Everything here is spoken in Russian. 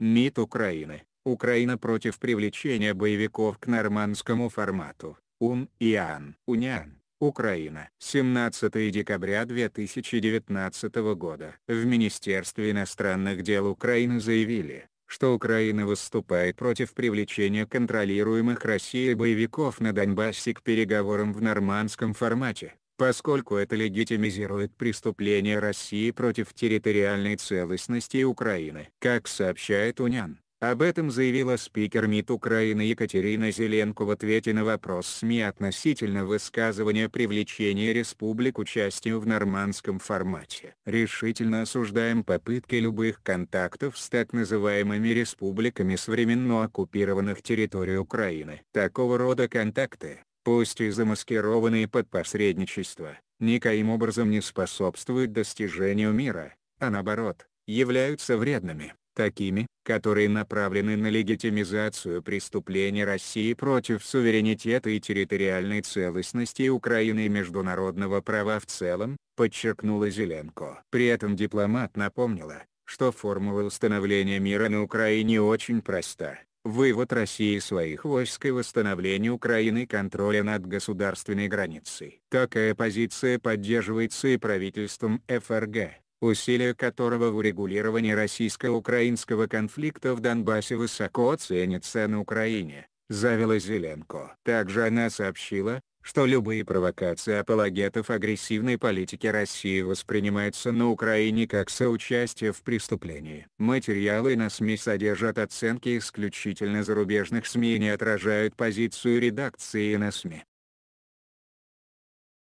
МИД Украины, Украина против привлечения боевиков к нормандскому формату, УН и АН. УНИАН, Украина. 17 декабря 2019 года. В Министерстве иностранных дел Украины заявили, что Украина выступает против привлечения контролируемых Россией боевиков на Донбассе к переговорам в нормандском формате поскольку это легитимизирует преступление России против территориальной целостности Украины. Как сообщает УНЯН, об этом заявила спикер МИД Украины Екатерина Зеленко в ответе на вопрос СМИ относительно высказывания привлечения республик к участию в нормандском формате. Решительно осуждаем попытки любых контактов с так называемыми республиками с временно оккупированных территорий Украины. Такого рода контакты, пусть и замаскированные под посредничество, никоим образом не способствуют достижению мира, а наоборот, являются вредными, такими, которые направлены на легитимизацию преступлений России против суверенитета и территориальной целостности Украины и международного права в целом, подчеркнула Зеленко. При этом дипломат напомнила, что формула установления мира на Украине очень проста. Вывод России своих войск и восстановление Украины контроля над государственной границей. Такая позиция поддерживается и правительством ФРГ, усилия которого в урегулировании российско-украинского конфликта в Донбассе высоко ценятся на Украине, завела Зеленко. Также она сообщила, что любые провокации апологетов агрессивной политики России воспринимаются на Украине как соучастие в преступлении. Материалы на СМИ содержат оценки исключительно зарубежных СМИ и не отражают позицию редакции на СМИ.